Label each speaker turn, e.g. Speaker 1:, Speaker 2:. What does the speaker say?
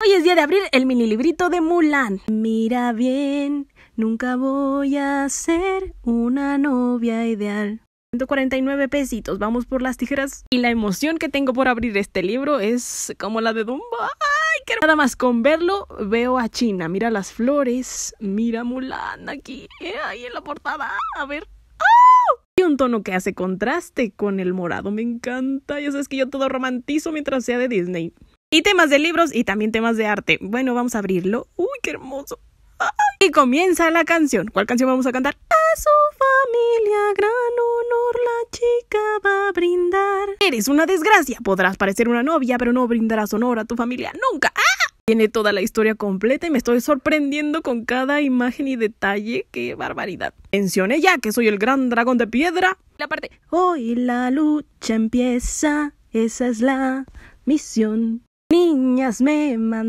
Speaker 1: Hoy es día de abrir el mini librito de Mulan. Mira bien, nunca voy a ser una novia ideal. 149 pesitos, vamos por las tijeras. Y la emoción que tengo por abrir este libro es como la de Dumbo. ¡Ay, Nada más con verlo veo a China. Mira las flores, mira Mulan
Speaker 2: aquí, ahí en la portada. A ver. ¡Oh!
Speaker 1: Y un tono que hace contraste con el morado, me encanta. Ya sabes que yo todo romantizo mientras sea de Disney. Y temas de libros y también temas de arte. Bueno, vamos a abrirlo.
Speaker 3: Uy, qué hermoso.
Speaker 1: Y comienza la canción. ¿Cuál canción vamos a cantar? A su familia gran honor la chica va a brindar. Eres una desgracia. Podrás parecer una novia, pero no brindarás honor a tu familia nunca. ¡Ah! Tiene toda la historia completa y me estoy sorprendiendo con cada imagen y detalle. ¡Qué barbaridad! Mencioné ya que soy el gran dragón de piedra. La parte. Hoy la lucha
Speaker 2: empieza. Esa es la misión niñas me mandan.